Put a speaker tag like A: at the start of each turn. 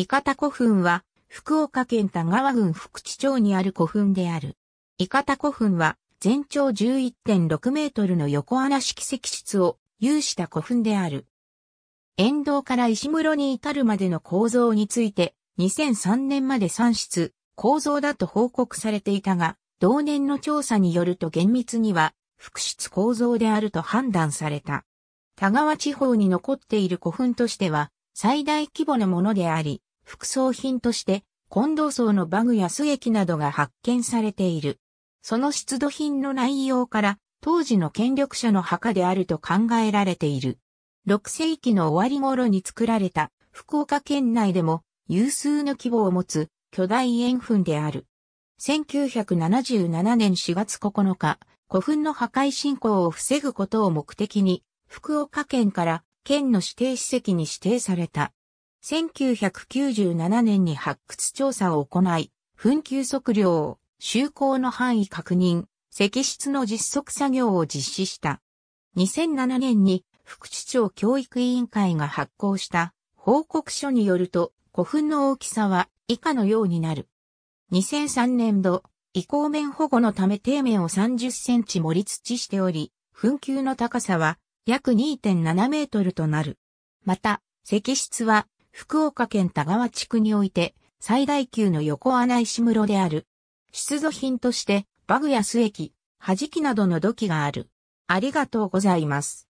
A: 伊方古墳は、福岡県田川郡福地町にある古墳である。伊方古墳は、全長11.6メートルの横穴式石室を有した古墳である。沿道から石室に至るまでの構造について、2003年まで3室、構造だと報告されていたが、同年の調査によると厳密には、複室構造であると判断された。田川地方に残っている古墳としては、最大規模のものであり、副葬品として、近藤層のバグや須液などが発見されている。その出土品の内容から、当時の権力者の墓であると考えられている。6世紀の終わり頃に作られた福岡県内でも有数の規模を持つ巨大円墳である。1977年4月9日、古墳の破壊進行を防ぐことを目的に、福岡県から県の指定史跡に指定された。1997年に発掘調査を行い、紛糾測量、就航の範囲確認、石室の実測作業を実施した。2007年に副市長教育委員会が発行した報告書によると古墳の大きさは以下のようになる。2003年度、移行面保護のため底面を30センチ盛り土しており、紛糾の高さは約2.7メートルとなる。また、石室は福岡県田川地区において、最大級の横穴石室である。出土品として、バグや須液、弾きなどの土器がある。ありがとうございます。